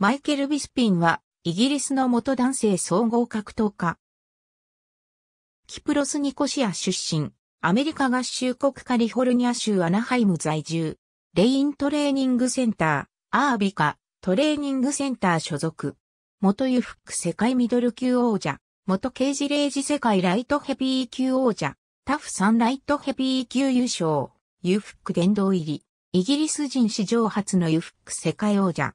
マイケル・ビスピンは、イギリスの元男性総合格闘家。キプロス・ニコシア出身、アメリカ合衆国カリフォルニア州アナハイム在住、レイントレーニングセンター、アービカ、トレーニングセンター所属。元ユフック世界ミドル級王者、元ケージレージ世界ライトヘビー級王者、タフサンライトヘビー級優勝、ユフック殿堂入り、イギリス人史上初のユフック世界王者。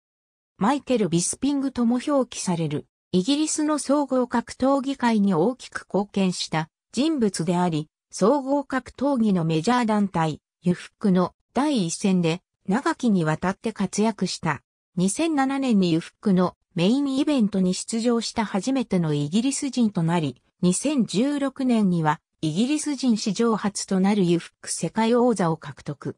マイケル・ビスピングとも表記される、イギリスの総合格闘技界に大きく貢献した人物であり、総合格闘技のメジャー団体、ユフックの第一戦で長きにわたって活躍した。2007年にユフックのメインイベントに出場した初めてのイギリス人となり、2016年にはイギリス人史上初となるユフック世界王座を獲得。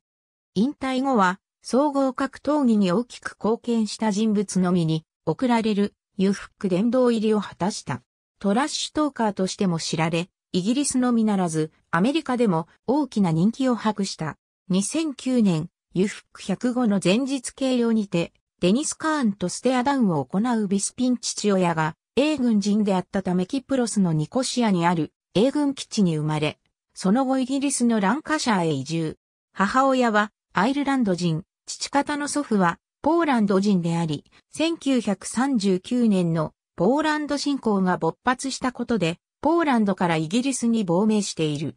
引退後は総合格闘技に大きく貢献した人物のみに贈られるユフック殿堂入りを果たした。トラッシュトーカーとしても知られ、イギリスのみならずアメリカでも大きな人気を博した。2009年、ユフック105の前日計量にて、デニス・カーンとステアダウンを行うビスピン父親が、英軍人であったためキプロスのニコシアにある英軍基地に生まれ、その後イギリスのランカシャーへ移住。母親はアイルランド人、父方の祖父はポーランド人であり、1939年のポーランド侵攻が勃発したことで、ポーランドからイギリスに亡命している。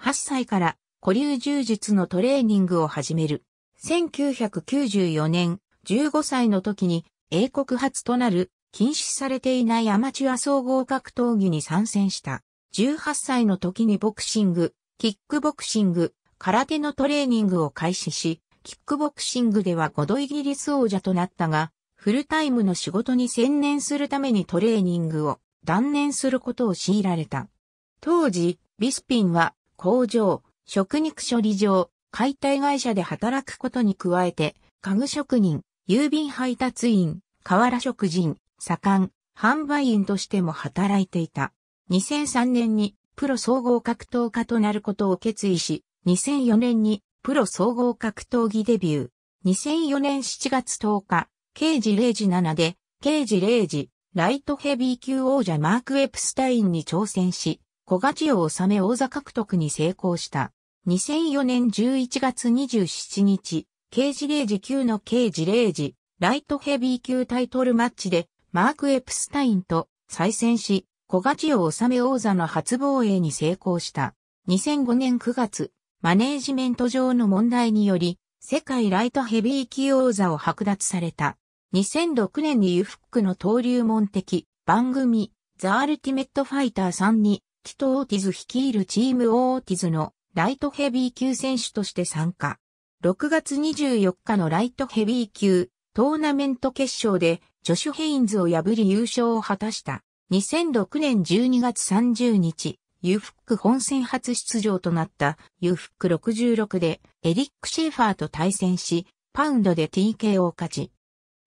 8歳から古流柔術のトレーニングを始める。1994年、15歳の時に英国初となる禁止されていないアマチュア総合格闘技に参戦した。18歳の時にボクシング、キックボクシング、空手のトレーニングを開始し、キックボクシングでは5度イギリス王者となったが、フルタイムの仕事に専念するためにトレーニングを断念することを強いられた。当時、ビスピンは工場、食肉処理場、解体会社で働くことに加えて、家具職人、郵便配達員、河原職人、左官、販売員としても働いていた。2003年にプロ総合格闘家となることを決意し、2004年にプロ総合格闘技デビュー。2004年7月10日、刑事0時7で、刑事0時、ライトヘビー級王者マーク・エプスタインに挑戦し、小勝ちを収め王座獲得に成功した。2004年11月27日、刑事0時級の刑事0時、ライトヘビー級タイトルマッチで、マーク・エプスタインと再戦し、小勝ちを収め王座の初防衛に成功した。2005年9月、マネージメント上の問題により、世界ライトヘビー級王座を剥奪された。2006年にユフックの登竜門的番組、ザ・アルティメット・ファイターさんに、キト・オーティズ率いるチーム・オーティズのライトヘビー級選手として参加。6月24日のライトヘビー級トーナメント決勝でジョシュ・ヘインズを破り優勝を果たした。2006年12月30日、ユフック本戦初出場となったユフック66でエリック・シェーファーと対戦し、パウンドで TK を勝ち。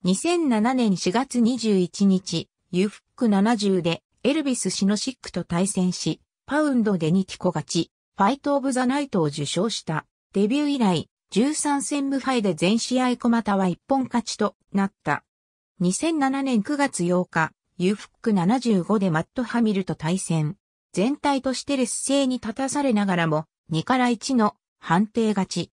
2007年4月21日、ユフック70でエルビス・シノシックと対戦し、パウンドでテキコ勝ち、ファイト・オブ・ザ・ナイトを受賞した。デビュー以来、13戦無敗で全試合小股は一本勝ちとなった。2007年9月8日、ユーフック75でマット・ハミルと対戦。全体として劣勢に立たされながらも、2から1の判定勝ち。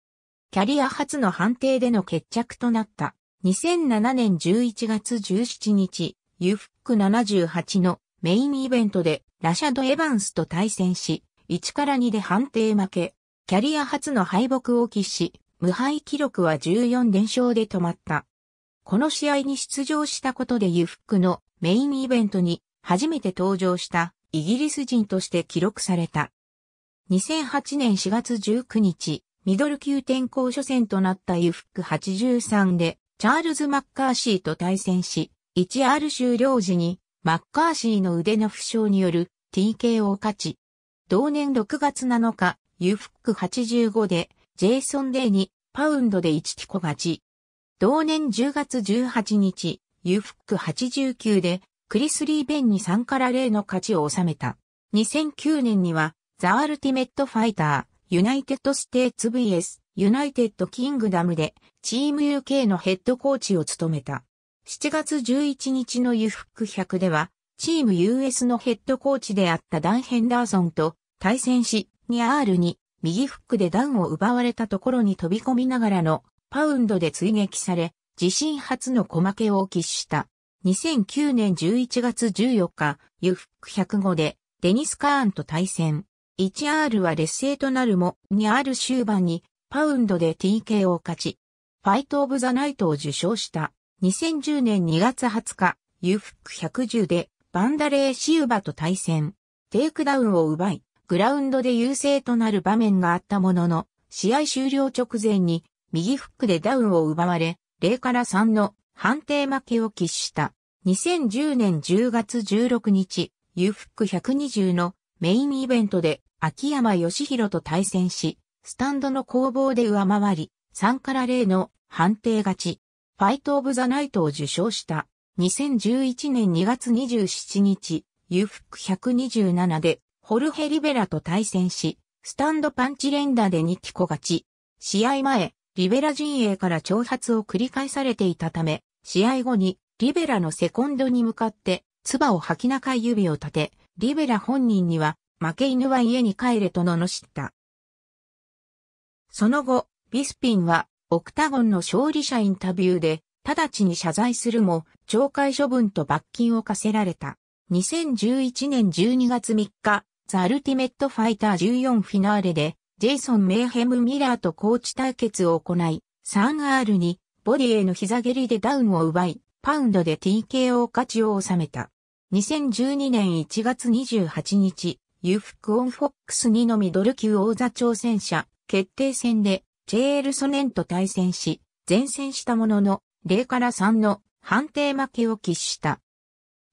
キャリア初の判定での決着となった。2007年11月17日、ユフック78のメインイベントでラシャド・エヴァンスと対戦し、1から2で判定負け、キャリア初の敗北を喫し、無敗記録は14連勝で止まった。この試合に出場したことでユフックのメインイベントに初めて登場したイギリス人として記録された。2008年4月19日、ミドル級転校初戦となったユフック83で、チャールズ・マッカーシーと対戦し、1R 終了時に、マッカーシーの腕の負傷による TKO を勝ち、同年6月7日、ユフック85で、ジェイソン・デイにパウンドで1ティコ勝ち。同年10月18日、ユフック89でクリス・リー・ベンに3から0の勝ちを収めた。2009年には、ザ・アルティメット・ファイター、ユナイテッド・ステーツ VS、ユナイテッド・キングダムで、チーム UK のヘッドコーチを務めた。7月11日のユフック100では、チーム US のヘッドコーチであったダン・ヘンダーソンと対戦し、2R に右フックでダウンを奪われたところに飛び込みながらのパウンドで追撃され、自身初の小負けを喫した。2009年11月14日、ユフック105でデニス・カーンと対戦。1R は劣勢となるも 2R 終盤にパウンドで TK を勝ち、ファイト・オブ・ザ・ナイトを受賞した。2010年2月20日、ユフック110でバンダレー・シウバと対戦。テイクダウンを奪い、グラウンドで優勢となる場面があったものの、試合終了直前に右フックでダウンを奪われ、0から3の判定負けを喫した。2010年10月16日、ユフック120のメインイベントで秋山義弘と対戦し、スタンドの攻防で上回り、3から0の判定勝ち、ファイトオブザナイトを受賞した。2011年2月27日、ユフック127でホルヘリベラと対戦し、スタンドパンチ連打で2キコ勝ち。試合前、リベラ陣営から挑発を繰り返されていたため、試合後にリベラのセコンドに向かって、唾を吐きなかい指を立て、リベラ本人には、負け犬は家に帰れと罵った。その後、ビスピンは、オクタゴンの勝利者インタビューで、直ちに謝罪するも、懲戒処分と罰金を課せられた。2011年12月3日、ザ・アルティメット・ファイター14フィナーレで、ジェイソン・メイヘム・ミラーとコーチ対決を行い、3R にボディへの膝蹴りでダウンを奪い、パウンドで TKO 勝ちを収めた。2012年1月28日、ユフクオンフォックス2のミドル級王座挑戦者決定戦で、ジェールソネンと対戦し、前戦したものの、0から3の判定負けを喫した。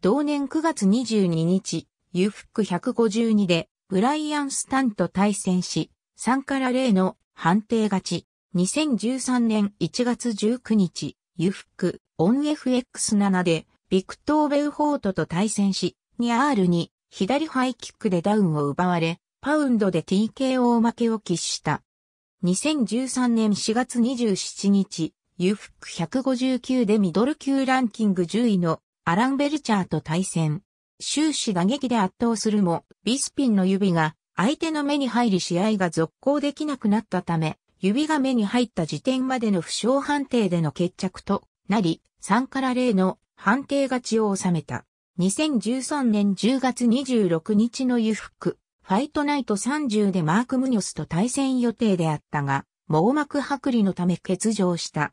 同年9月22日、ユフック152で、ブライアン・スタンと対戦し、3から0の判定勝ち。2013年1月19日、ユフック、オン FX7 で、ビクトー・ベウホートと対戦し、2R に左ハイキックでダウンを奪われ、パウンドで TKO 負けを喫した。2013年4月27日、ユフック159でミドル級ランキング10位のアラン・ベルチャーと対戦。終始打撃で圧倒するも、ビスピンの指が相手の目に入り試合が続行できなくなったため、指が目に入った時点までの負傷判定での決着となり、3から0の判定勝ちを収めた。2013年10月26日のユフク、ファイトナイト30でマーク・ムニョスと対戦予定であったが、網膜剥離のため欠場した。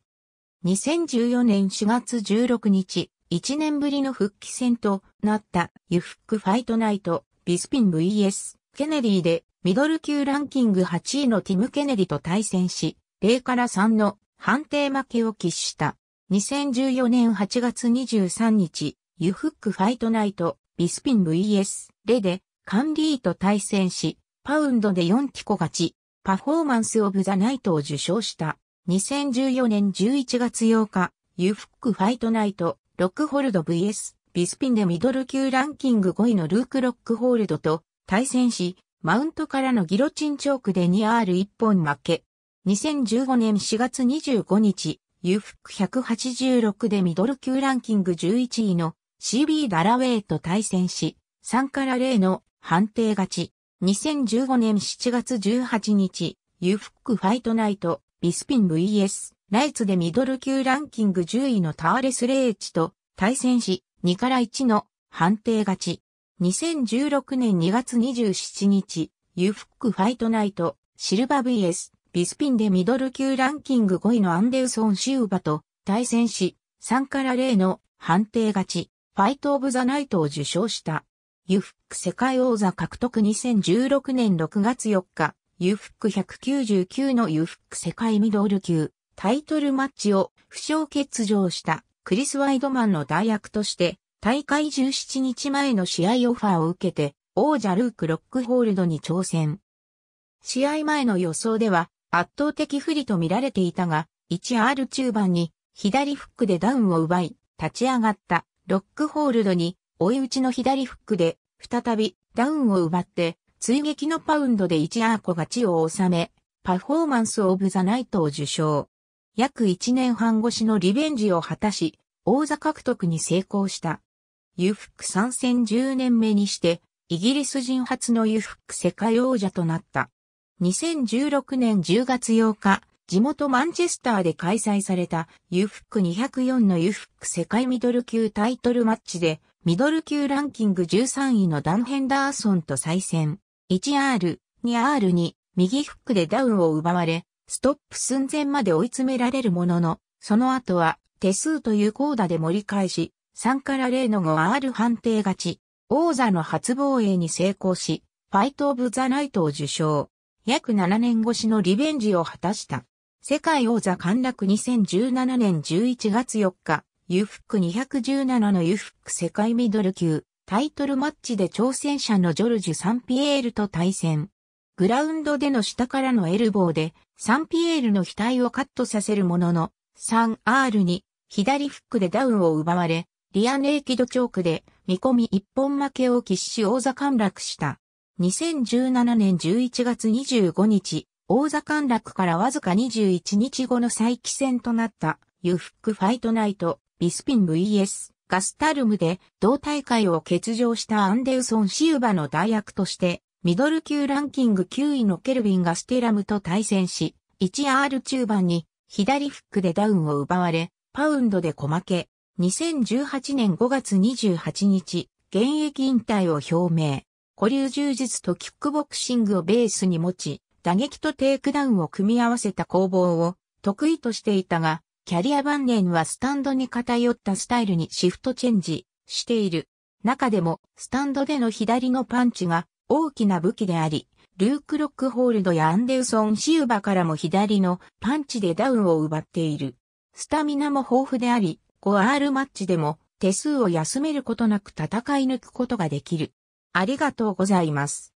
2014年4月16日、1年ぶりの復帰戦となったユフファイトナイト、ビスピン VS、ケネディでミドル級ランキング8位のティム・ケネディと対戦し、0から3の判定負けを喫した。2014年8月23日、ユフックファイトナイト、ビスピン VS、レで、カンリーと対戦し、パウンドで4キコ勝ち、パフォーマンスオブザナイトを受賞した。2014年11月8日、ユフックファイトナイト、ロックホルド VS、ビスピンでミドル級ランキング5位のルーク・ロックホールドと対戦し、マウントからのギロチンチョークで 2R1 本負け。2015年4月25日、ユフック186でミドル級ランキング11位の CB ダラウェイと対戦し、3から0の判定勝ち。2015年7月18日、ユフックファイトナイト、ビスピン VS、ライツでミドル級ランキング10位のターレス・レーチと対戦し、2から1の判定勝ち。2016年2月27日、ユフックファイトナイト、シルバ VS、ビスピンでミドル級ランキング5位のアンデウソン・シウバと対戦し、3から0の判定勝ち、ファイト・オブ・ザ・ナイトを受賞した。ユフック世界王座獲得2016年6月4日、ユフック199のユフック世界ミドル級タイトルマッチを負傷欠場したクリス・ワイドマンの代役として大会17日前の試合オファーを受けて、王者ルーク・ロックホールドに挑戦。試合前の予想では、圧倒的不利と見られていたが、1R 中盤に左フックでダウンを奪い、立ち上がったロックホールドに追い打ちの左フックで再びダウンを奪って、追撃のパウンドで1アーコ勝ちを収め、パフォーマンスオブザナイトを受賞。約1年半越しのリベンジを果たし、王座獲得に成功した。ユフック参戦10年目にして、イギリス人初のユフック世界王者となった。2016年10月8日、地元マンチェスターで開催されたユフック204のユフック世界ミドル級タイトルマッチで、ミドル級ランキング13位のダン・ヘンダーソンと再戦。1R、2R に右フックでダウンを奪われ、ストップ寸前まで追い詰められるものの、その後は手数という高打で盛り返し、3から0の 5R 判定勝ち、王座の初防衛に成功し、ファイト・オブ・ザ・ナイトを受賞。約7年越しのリベンジを果たした。世界王座陥落2017年11月4日、ユフック217のユフック世界ミドル級、タイトルマッチで挑戦者のジョルジュ・サンピエールと対戦。グラウンドでの下からのエルボーで、サンピエールの額をカットさせるものの、3R に左フックでダウンを奪われ、リアネーキドチョークで見込み一本負けを喫し王座陥落した。2017年11月25日、王座陥落からわずか21日後の再起戦となったユーフックファイトナイト、ビスピン VS、ガスタルムで同大会を欠場したアンデウソン・シウバの代役として、ミドル級ランキング9位のケルビンがステラムと対戦し、1R 中盤に左フックでダウンを奪われ、パウンドで小負け。2018年5月28日、現役引退を表明。古流柔術とキックボクシングをベースに持ち、打撃とテイクダウンを組み合わせた攻防を得意としていたが、キャリア晩年はスタンドに偏ったスタイルにシフトチェンジしている。中でも、スタンドでの左のパンチが大きな武器であり、ルーク・ロックホールドやアンデルソン・シウバからも左のパンチでダウンを奪っている。スタミナも豊富であり、5R マッチでも手数を休めることなく戦い抜くことができる。ありがとうございます。